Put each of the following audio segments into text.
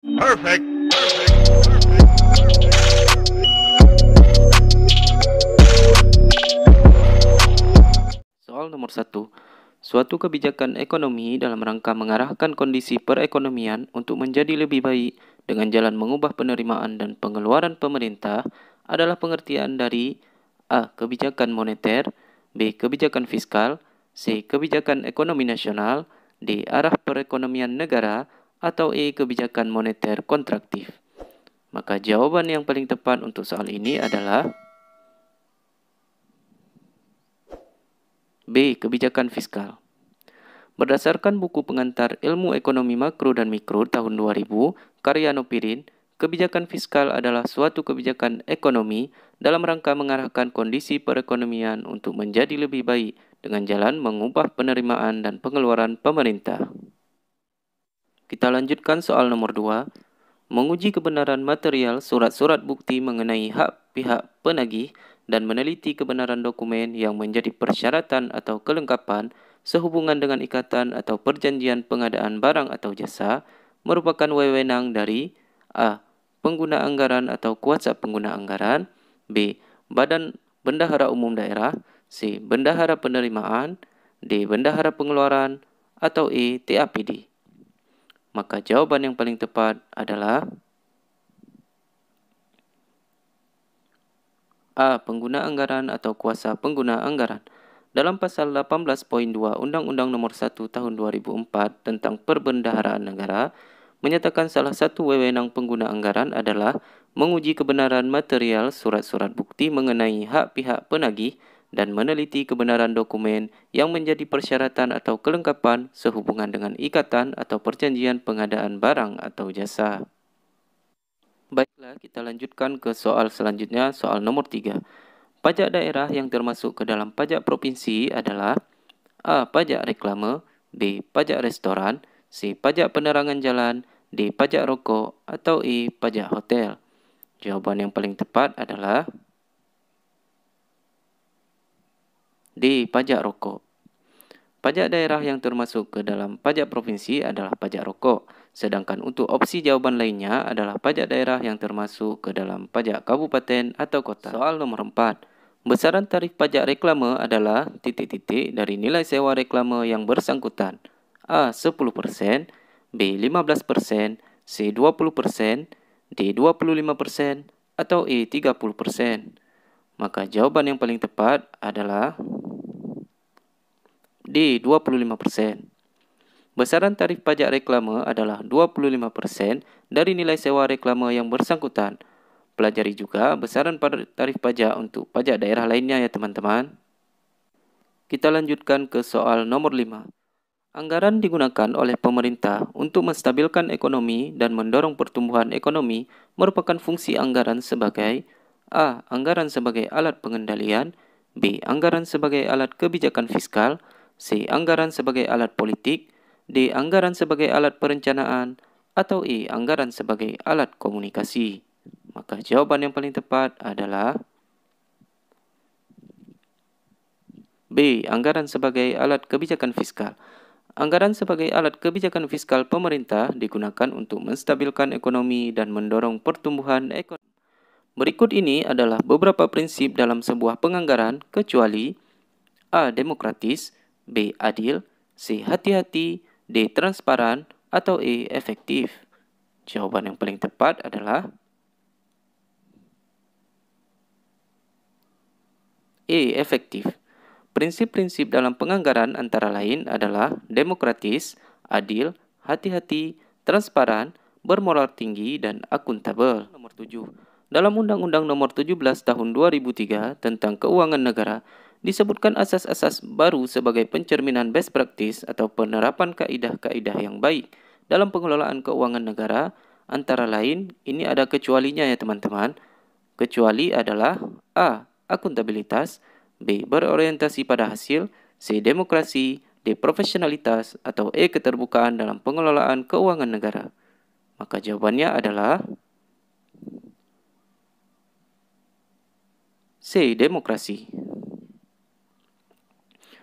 Perfect. Soal nomor satu. Suatu kebijakan ekonomi dalam rangka mengarahkan kondisi perekonomian untuk menjadi lebih baik dengan jalan mengubah penerimaan dan pengeluaran pemerintah adalah pengertian dari A. Kebijakan moneter B. Kebijakan fiskal C. Kebijakan ekonomi nasional D. Arah perekonomian negara atau E kebijakan moneter kontraktif? Maka jawaban yang paling tepat untuk soal ini adalah B. Kebijakan fiskal. Berdasarkan buku pengantar Ilmu Ekonomi Makro dan Mikro tahun 2000, karya Nopirin, kebijakan fiskal adalah suatu kebijakan ekonomi dalam rangka mengarahkan kondisi perekonomian untuk menjadi lebih baik dengan jalan mengubah penerimaan dan pengeluaran pemerintah lanjutkan soal nomor 2. Menguji kebenaran material surat-surat bukti mengenai hak pihak penagih dan meneliti kebenaran dokumen yang menjadi persyaratan atau kelengkapan sehubungan dengan ikatan atau perjanjian pengadaan barang atau jasa merupakan wewenang dari A. Pengguna anggaran atau kuasa pengguna anggaran B. Badan Bendahara Umum Daerah C. Bendahara Penerimaan D. Bendahara Pengeluaran atau E. TAPD maka jawaban yang paling tepat adalah A. Pengguna anggaran atau kuasa pengguna anggaran. Dalam pasal 18.2 Undang-Undang Nomor 1 Tahun 2004 tentang Perbendaharaan Negara menyatakan salah satu wewenang pengguna anggaran adalah menguji kebenaran material surat-surat bukti mengenai hak pihak penagih dan meneliti kebenaran dokumen yang menjadi persyaratan atau kelengkapan sehubungan dengan ikatan atau perjanjian pengadaan barang atau jasa. Baiklah, kita lanjutkan ke soal selanjutnya, soal nomor 3. Pajak daerah yang termasuk ke dalam pajak provinsi adalah A. Pajak reklame B. Pajak restoran C. Pajak penerangan jalan D. Pajak rokok atau E. Pajak hotel Jawaban yang paling tepat adalah D. Pajak rokok Pajak daerah yang termasuk ke dalam pajak provinsi adalah pajak rokok, sedangkan untuk opsi jawaban lainnya adalah pajak daerah yang termasuk ke dalam pajak kabupaten atau kota. Soal nomor 4. Besaran tarif pajak reklame adalah titik-titik dari nilai sewa reklame yang bersangkutan. A. 10%, B. 15%, C. 20%, D. 25%, atau E. 30%. Maka jawaban yang paling tepat adalah D. 25%. Besaran tarif pajak reklame adalah 25% dari nilai sewa reklame yang bersangkutan. Pelajari juga besaran tarif pajak untuk pajak daerah lainnya ya teman-teman. Kita lanjutkan ke soal nomor 5. Anggaran digunakan oleh pemerintah untuk menstabilkan ekonomi dan mendorong pertumbuhan ekonomi merupakan fungsi anggaran sebagai A. Anggaran sebagai alat pengendalian B. Anggaran sebagai alat kebijakan fiskal C. Anggaran sebagai alat politik D. Anggaran sebagai alat perencanaan atau E. Anggaran sebagai alat komunikasi Maka jawaban yang paling tepat adalah B. Anggaran sebagai alat kebijakan fiskal Anggaran sebagai alat kebijakan fiskal pemerintah digunakan untuk menstabilkan ekonomi dan mendorong pertumbuhan ekonomi Berikut ini adalah beberapa prinsip dalam sebuah penganggaran kecuali A. Demokratis B. Adil C. Hati-hati D. Transparan atau E. Efektif Jawaban yang paling tepat adalah E. Efektif Prinsip-prinsip dalam penganggaran antara lain adalah demokratis, adil, hati-hati, transparan, bermoral tinggi, dan akuntabel. Nomor 7. Dalam Undang-Undang Nomor 17 Tahun 2003 tentang Keuangan Negara disebutkan asas-asas baru sebagai pencerminan best practice atau penerapan kaidah-kaidah yang baik dalam pengelolaan keuangan negara antara lain ini ada kecualinya ya teman-teman. Kecuali adalah A. akuntabilitas, B. berorientasi pada hasil, C. demokrasi, D. profesionalitas atau E. keterbukaan dalam pengelolaan keuangan negara. Maka jawabannya adalah C. Demokrasi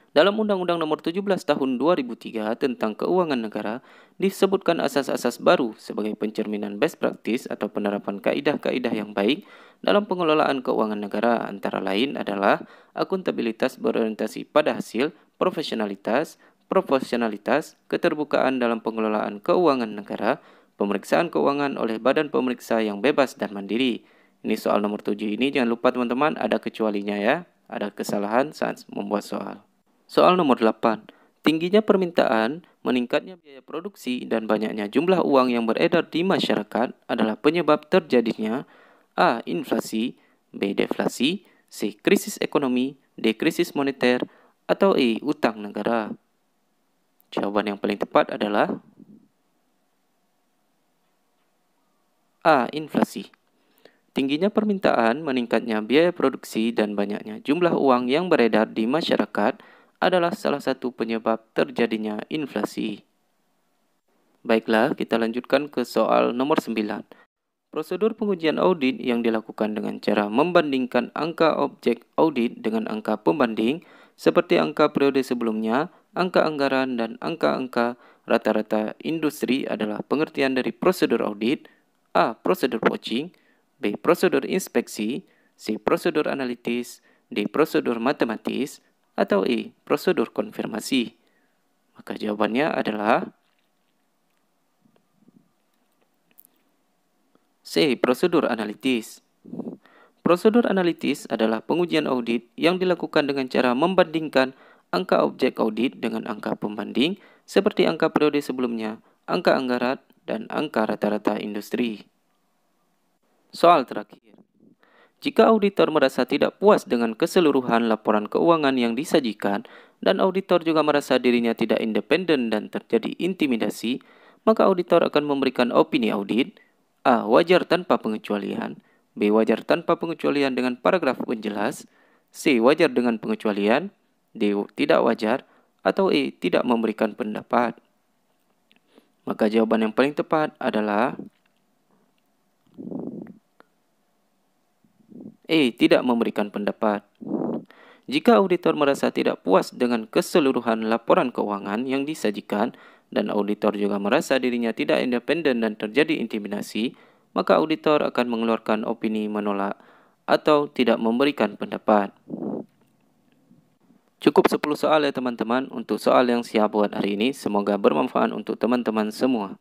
Dalam Undang-Undang Nomor 17 Tahun 2003 tentang Keuangan Negara disebutkan asas-asas baru sebagai pencerminan best practice atau penerapan kaidah-kaidah yang baik dalam pengelolaan keuangan negara antara lain adalah akuntabilitas berorientasi pada hasil, profesionalitas, proporsionalitas, keterbukaan dalam pengelolaan keuangan negara, pemeriksaan keuangan oleh badan pemeriksa yang bebas dan mandiri, ini soal nomor 7 ini jangan lupa teman-teman ada kecualinya ya. Ada kesalahan saat membuat soal. Soal nomor 8. Tingginya permintaan, meningkatnya biaya produksi, dan banyaknya jumlah uang yang beredar di masyarakat adalah penyebab terjadinya A. Inflasi B. Deflasi C. Krisis ekonomi D. Krisis moneter atau E. Utang negara Jawaban yang paling tepat adalah A. Inflasi Tingginya permintaan, meningkatnya biaya produksi, dan banyaknya jumlah uang yang beredar di masyarakat adalah salah satu penyebab terjadinya inflasi. Baiklah, kita lanjutkan ke soal nomor 9. Prosedur pengujian audit yang dilakukan dengan cara membandingkan angka objek audit dengan angka pembanding seperti angka periode sebelumnya, angka anggaran, dan angka-angka rata-rata industri adalah pengertian dari prosedur audit, A. Prosedur poaching, B. Prosedur inspeksi C. Prosedur analitis D. Prosedur matematis atau E. Prosedur konfirmasi Maka jawabannya adalah C. Prosedur analitis Prosedur analitis adalah pengujian audit yang dilakukan dengan cara membandingkan angka objek audit dengan angka pembanding seperti angka periode sebelumnya, angka anggaran, dan angka rata-rata industri. Soal terakhir. Jika auditor merasa tidak puas dengan keseluruhan laporan keuangan yang disajikan dan auditor juga merasa dirinya tidak independen dan terjadi intimidasi, maka auditor akan memberikan opini audit A. Wajar tanpa pengecualian B. Wajar tanpa pengecualian dengan paragraf penjelas C. Wajar dengan pengecualian D. Tidak wajar atau E. Tidak memberikan pendapat Maka jawaban yang paling tepat adalah E. Tidak memberikan pendapat. Jika auditor merasa tidak puas dengan keseluruhan laporan keuangan yang disajikan dan auditor juga merasa dirinya tidak independen dan terjadi intimidasi, maka auditor akan mengeluarkan opini menolak atau tidak memberikan pendapat. Cukup 10 soal ya teman-teman untuk soal yang siap buat hari ini. Semoga bermanfaat untuk teman-teman semua.